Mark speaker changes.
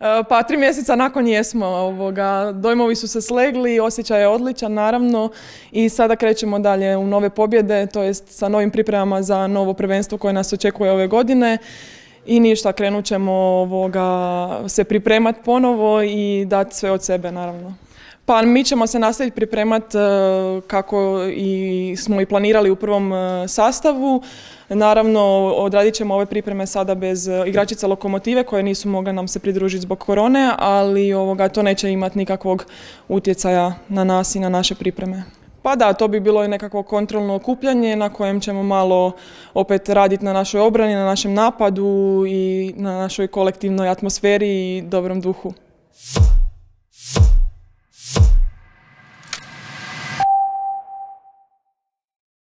Speaker 1: E, pa tri mjeseca nakon jesmo, ovoga. dojmovi su se slegli, osjećaj je odličan naravno i sada krećemo dalje u nove pobjede, to jest sa novim pripremama za novo prvenstvo koje nas očekuje ove godine i ništa, krenut ćemo se pripremati ponovo i dati sve od sebe naravno. Pa mi ćemo se nastaviti pripremati e, kako i smo i planirali u prvom e, sastavu. Naravno, odradit ćemo ove pripreme sada bez e, igračica lokomotive koje nisu mogle nam se pridružiti zbog korone, ali ovoga, to neće imati nikakvog utjecaja na nas i na naše pripreme. Pa da, to bi bilo i nekakvo kontrolno okupljanje na kojem ćemo malo opet raditi na našoj obrani, na našem napadu i na našoj kolektivnoj atmosferi i dobrom duhu.